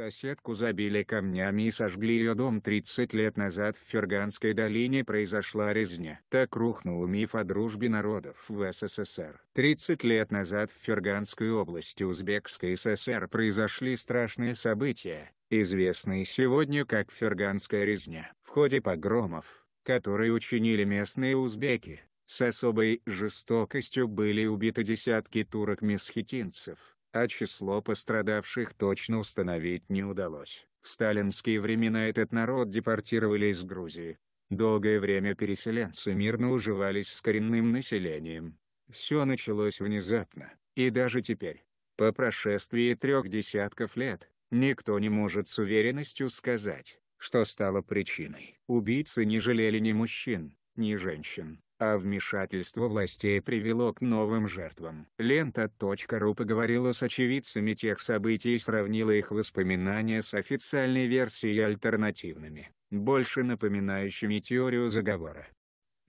Соседку забили камнями и сожгли ее дом 30 лет назад в Ферганской долине произошла резня. Так рухнул миф о дружбе народов в СССР. 30 лет назад в Ферганской области Узбекской ССР произошли страшные события, известные сегодня как Ферганская резня. В ходе погромов, которые учинили местные узбеки, с особой жестокостью были убиты десятки турок-месхетинцев, а число пострадавших точно установить не удалось. В сталинские времена этот народ депортировали из Грузии. Долгое время переселенцы мирно уживались с коренным населением. Все началось внезапно, и даже теперь, по прошествии трех десятков лет, никто не может с уверенностью сказать, что стало причиной. Убийцы не жалели ни мужчин, ни женщин а вмешательство властей привело к новым жертвам. Лента.ру поговорила с очевидцами тех событий и сравнила их воспоминания с официальной версией и альтернативными, больше напоминающими теорию заговора.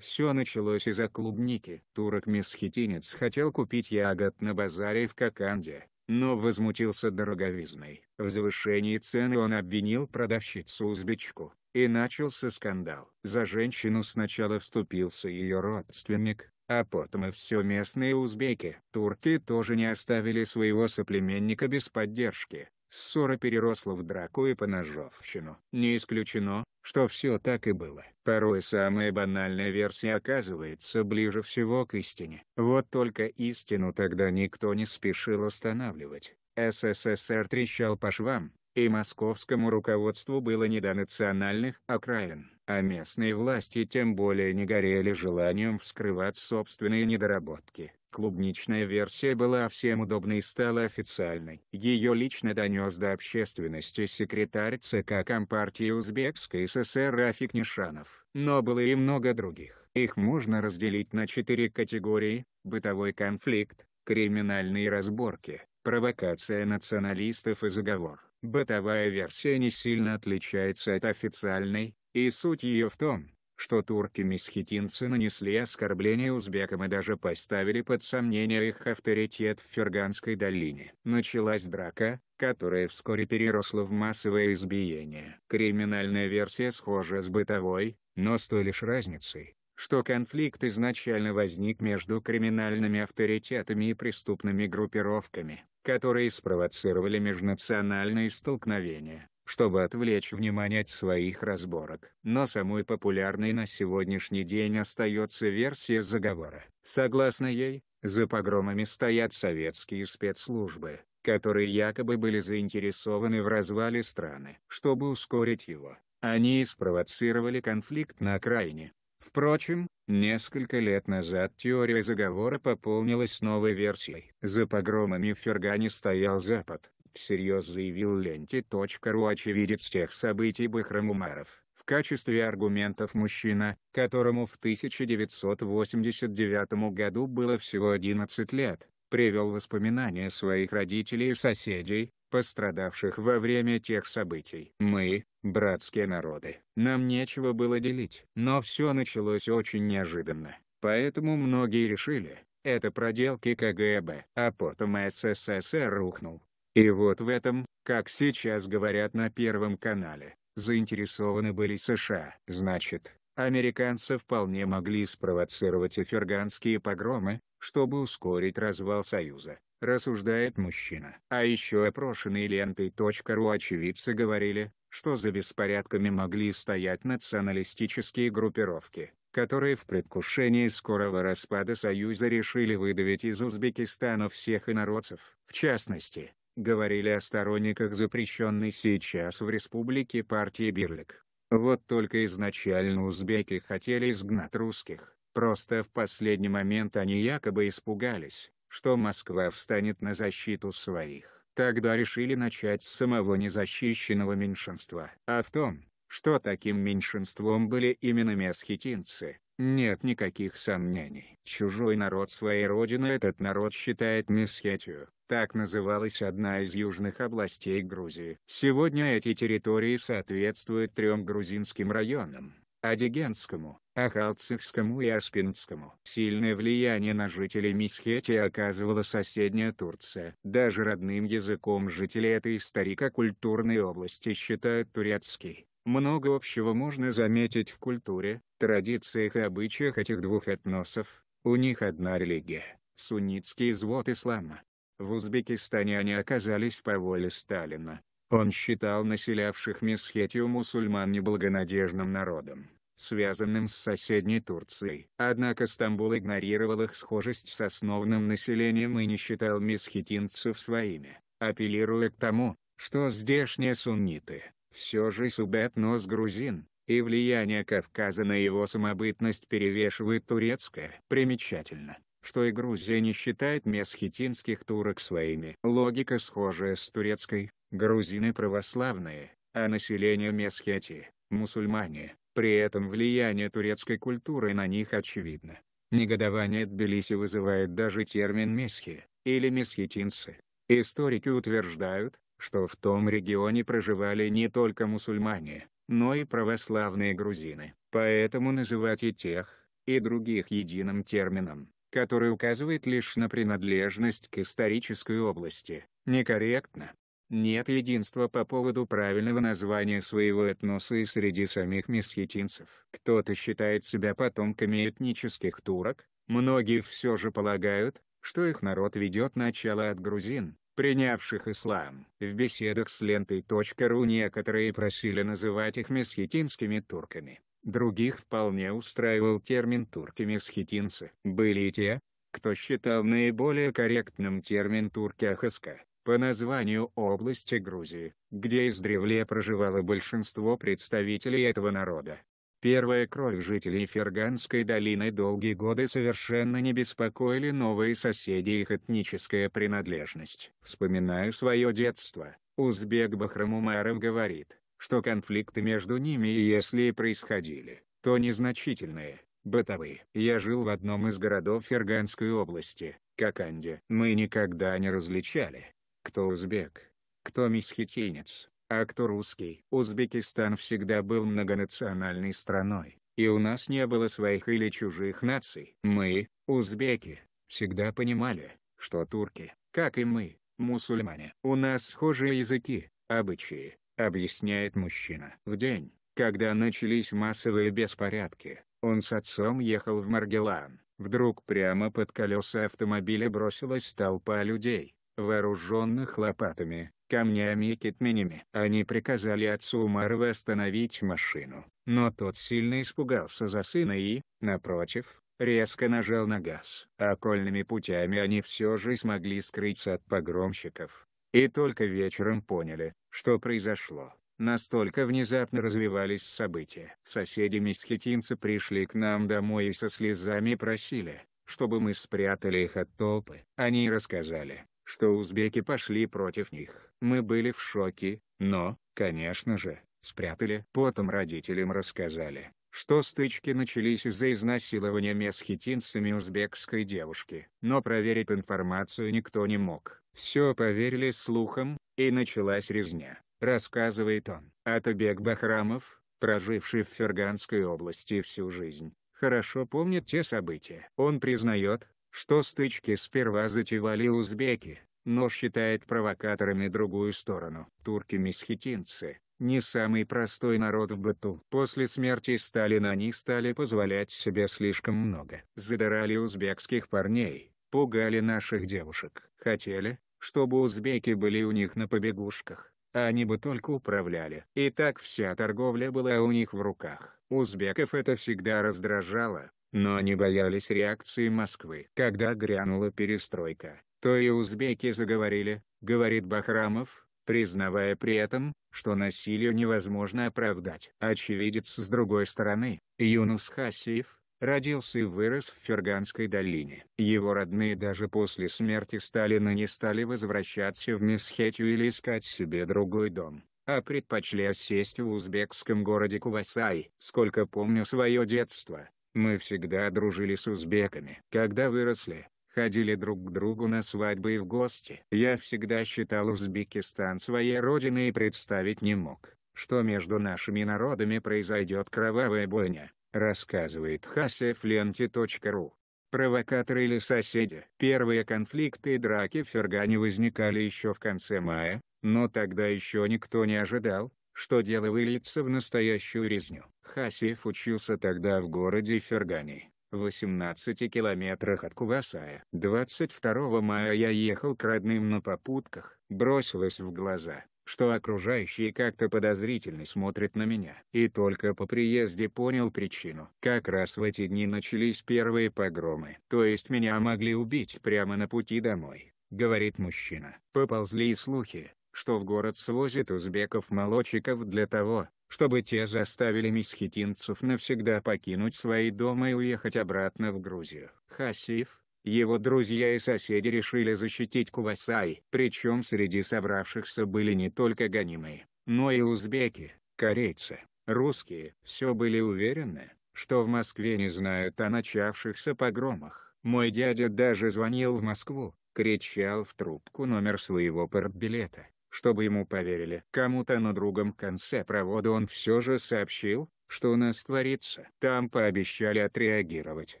Все началось из-за клубники. Турок-месхетинец хотел купить ягод на базаре в Коканде, но возмутился дороговизной. В завышении цены он обвинил продавщицу-узбечку, и начался скандал. За женщину сначала вступился ее родственник, а потом и все местные узбеки. Турки тоже не оставили своего соплеменника без поддержки. Ссора переросла в драку и поножовщину. Не исключено, что все так и было. Порой самая банальная версия оказывается ближе всего к истине. Вот только истину тогда никто не спешил останавливать. СССР трещал по швам, и московскому руководству было не до национальных окраин, а местные власти тем более не горели желанием вскрывать собственные недоработки. Клубничная версия была всем удобной и стала официальной. Ее лично донес до общественности секретарь ЦК Компартии Узбекской ССР Рафик Нишанов. Но было и много других. Их можно разделить на четыре категории – бытовой конфликт, криминальные разборки, провокация националистов и заговор. Бытовая версия не сильно отличается от официальной, и суть ее в том, что турки-месхетинцы нанесли оскорбление узбекам и даже поставили под сомнение их авторитет в Ферганской долине. Началась драка, которая вскоре переросла в массовое избиение. Криминальная версия схожа с бытовой, но с той лишь разницей, что конфликт изначально возник между криминальными авторитетами и преступными группировками, которые спровоцировали межнациональные столкновения, чтобы отвлечь внимание от своих разборок. Но самой популярной на сегодняшний день остается версия заговора. Согласно ей, за погромами стоят советские спецслужбы, которые якобы были заинтересованы в развале страны. Чтобы ускорить его, они спровоцировали конфликт на окраине, Впрочем, несколько лет назад теория заговора пополнилась новой версией. За погромами в Фергане стоял Запад, всерьез заявил ленте.ру очевидец тех событий Бахрамумаров, В качестве аргументов мужчина, которому в 1989 году было всего 11 лет, привел воспоминания своих родителей и соседей, пострадавших во время тех событий. Мы, братские народы, нам нечего было делить. Но все началось очень неожиданно. Поэтому многие решили, это проделки КГБ, а потом СССР рухнул. И вот в этом, как сейчас говорят на Первом канале, заинтересованы были США. Значит, американцы вполне могли спровоцировать аферганские погромы, чтобы ускорить развал Союза рассуждает мужчина. А еще опрошенные лентой очевидцы говорили, что за беспорядками могли стоять националистические группировки, которые в предвкушении скорого распада Союза решили выдавить из Узбекистана всех инородцев. В частности, говорили о сторонниках запрещенной сейчас в республике партии Бирлик. Вот только изначально узбеки хотели изгнать русских, просто в последний момент они якобы испугались, что Москва встанет на защиту своих. Тогда решили начать с самого незащищенного меньшинства. А в том, что таким меньшинством были именно месхетинцы, нет никаких сомнений. Чужой народ своей родины этот народ считает Месхетию. Так называлась одна из южных областей Грузии. Сегодня эти территории соответствуют трем грузинским районам. Адигенскому, Ахалцихскому и Аспинскому. Сильное влияние на жителей Мисхети оказывала соседняя Турция. Даже родным языком жители этой историко-культурной области считают турецкий. Много общего можно заметить в культуре, традициях и обычаях этих двух этносов. У них одна религия – суннитский извод ислама. В Узбекистане они оказались по воле Сталина, он считал населявших Месхетию мусульман неблагонадежным народом, связанным с соседней Турцией. Однако Стамбул игнорировал их схожесть с основным населением и не считал месхетинцев своими, апеллируя к тому, что здешние сунниты, все же субят нос грузин, и влияние Кавказа на его самобытность перевешивает турецкое. Примечательно, что и Грузия не считает месхетинских турок своими. Логика схожая с турецкой, грузины православные, а население Месхети – мусульмане, при этом влияние турецкой культуры на них очевидно. Негодование Тбилиси вызывает даже термин «месхи» или «месхетинцы». Историки утверждают, что в том регионе проживали не только мусульмане, но и православные грузины. Поэтому называть и тех, и других единым термином, который указывает лишь на принадлежность к исторической области, некорректно. Нет единства по поводу правильного названия своего этноса и среди самих месхетинцев. Кто-то считает себя потомками этнических турок, многие все же полагают, что их народ ведет начало от грузин, принявших ислам. В беседах с лентой.ру некоторые просили называть их месхетинскими турками. Других вполне устраивал термин «турки-месхетинцы». Были и те, кто считал наиболее корректным термин турки ахаска по названию области Грузии, где издревле проживало большинство представителей этого народа. Первая кровь жителей Ферганской долины долгие годы совершенно не беспокоили новые соседи их этническая принадлежность. Вспоминая свое детство, узбек Бахрамумаров говорит, что конфликты между ними если и происходили, то незначительные, бытовые. Я жил в одном из городов Ферганской области, Коканде. Мы никогда не различали, кто узбек, кто месхетинец, а кто русский. Узбекистан всегда был многонациональной страной, и у нас не было своих или чужих наций. Мы, узбеки, всегда понимали, что турки, как и мы, мусульмане. У нас схожие языки, обычаи, объясняет мужчина. В день, когда начались массовые беспорядки, он с отцом ехал в Маргелан. Вдруг прямо под колеса автомобиля бросилась толпа людей вооруженных лопатами, камнями и китменями. Они приказали отцу Марвы остановить машину, но тот сильно испугался за сына и, напротив, резко нажал на газ. Окольными путями они все же смогли скрыться от погромщиков. И только вечером поняли, что произошло. Настолько внезапно развивались события. Соседи-месхетинцы пришли к нам домой и со слезами просили, чтобы мы спрятали их от толпы. Они рассказали, что узбеки пошли против них. Мы были в шоке, но, конечно же, спрятали. Потом родителям рассказали, что стычки начались из-за изнасилования месхетинцами узбекской девушки. Но проверить информацию никто не мог. Все поверили слухам, и началась резня, рассказывает он. Атабек Бахрамов, проживший в Ферганской области всю жизнь, хорошо помнит те события. Он признает, что стычки сперва затевали узбеки, но считает провокаторами другую сторону. Турки-месхетинцы – не самый простой народ в быту. После смерти Сталина они стали позволять себе слишком много. Задорали узбекских парней, пугали наших девушек. Хотели, чтобы узбеки были у них на побегушках, а они бы только управляли. И так вся торговля была у них в руках. Узбеков это всегда раздражало, но они боялись реакции Москвы. Когда грянула перестройка, то и узбеки заговорили, говорит Бахрамов, признавая при этом, что насилие невозможно оправдать. Очевидец с другой стороны, Юнус Хасиев, родился и вырос в Ферганской долине. Его родные даже после смерти Сталина не стали возвращаться в Месхетию или искать себе другой дом, а предпочли осесть в узбекском городе Кувасай. Сколько помню свое детство, мы всегда дружили с узбеками. Когда выросли, ходили друг к другу на свадьбы и в гости. Я всегда считал Узбекистан своей родиной и представить не мог, что между нашими народами произойдет кровавая бойня, рассказывает Хасев ленте.ру. Провокаторы или соседи. Первые конфликты и драки в Фергане возникали еще в конце мая, но тогда еще никто не ожидал, что дело выльется в настоящую резню. Хасиев учился тогда в городе Фергане, в 18 километрах от Куласая. 22 мая я ехал к родным на попутках, бросилось в глаза, что окружающие как-то подозрительно смотрят на меня. И только по приезде понял причину. Как раз в эти дни начались первые погромы. То есть меня могли убить прямо на пути домой, говорит мужчина. Поползли слухи, что в город свозят узбеков-молодчиков для того, чтобы те заставили месхетинцев навсегда покинуть свои дома и уехать обратно в Грузию. Хасиф, его друзья и соседи решили защитить Кувасай. Причем среди собравшихся были не только гонимые, но и узбеки, корейцы, русские. Все были уверены, что в Москве не знают о начавшихся погромах. Мой дядя даже звонил в Москву, кричал в трубку номер своего партбилета чтобы ему поверили. Кому-то на другом конце провода он все же сообщил, что у нас творится. Там пообещали отреагировать.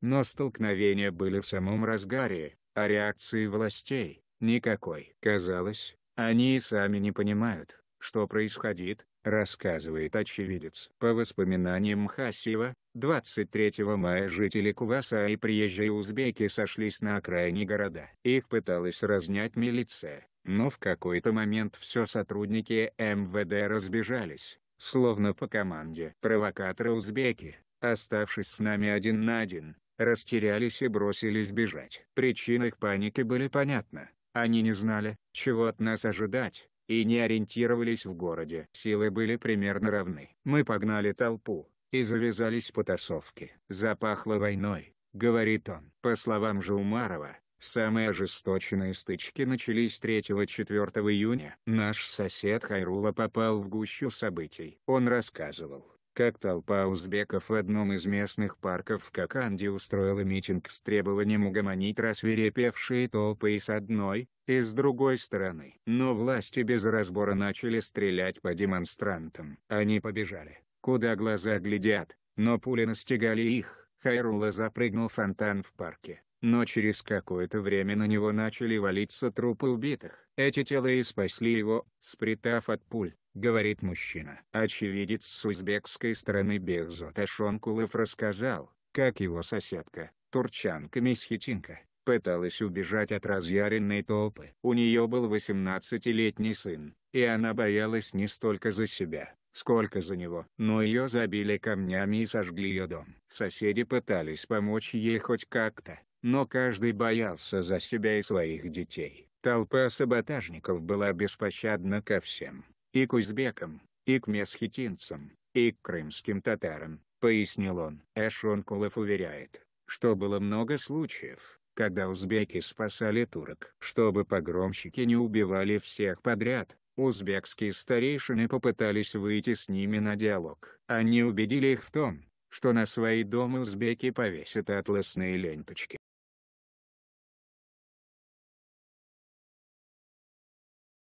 Но столкновения были в самом разгаре, а реакции властей никакой. Казалось, они и сами не понимают, что происходит, рассказывает очевидец. По воспоминаниям Хасива, 23 мая жители Куваса и приезжие узбеки сошлись на окраине города. Их пыталась разнять милиция. Но в какой-то момент все сотрудники МВД разбежались, словно по команде. Провокаторы узбеки, оставшись с нами один на один, растерялись и бросились бежать. Причины их паники были понятны. Они не знали, чего от нас ожидать, и не ориентировались в городе. Силы были примерно равны. Мы погнали толпу, и завязались потасовки. «Запахло войной», — говорит он. По словам Жумарова, Самые ожесточенные стычки начались 3-4 июня. Наш сосед Хайрула попал в гущу событий. Он рассказывал, как толпа узбеков в одном из местных парков в Коканде устроила митинг с требованием угомонить рассверепевшие толпы и с одной, и с другой стороны. Но власти без разбора начали стрелять по демонстрантам. Они побежали, куда глаза глядят, но пули настигали их. Хайрула запрыгнул в фонтан в парке но через какое-то время на него начали валиться трупы убитых. Эти тела и спасли его, спрятав от пуль, говорит мужчина. Очевидец с узбекской стороны Бехзот Ашонкулов рассказал, как его соседка, турчанка Месхитинка, пыталась убежать от разъяренной толпы. У нее был 18-летний сын, и она боялась не столько за себя, сколько за него. Но ее забили камнями и сожгли ее дом. Соседи пытались помочь ей хоть как-то, но каждый боялся за себя и своих детей. Толпа саботажников была беспощадна ко всем, и к узбекам, и к месхетинцам, и к крымским татарам, пояснил он. Эшон Кулов уверяет, что было много случаев, когда узбеки спасали турок. Чтобы погромщики не убивали всех подряд, узбекские старейшины попытались выйти с ними на диалог. Они убедили их в том, что на свои дома узбеки повесят атласные ленточки.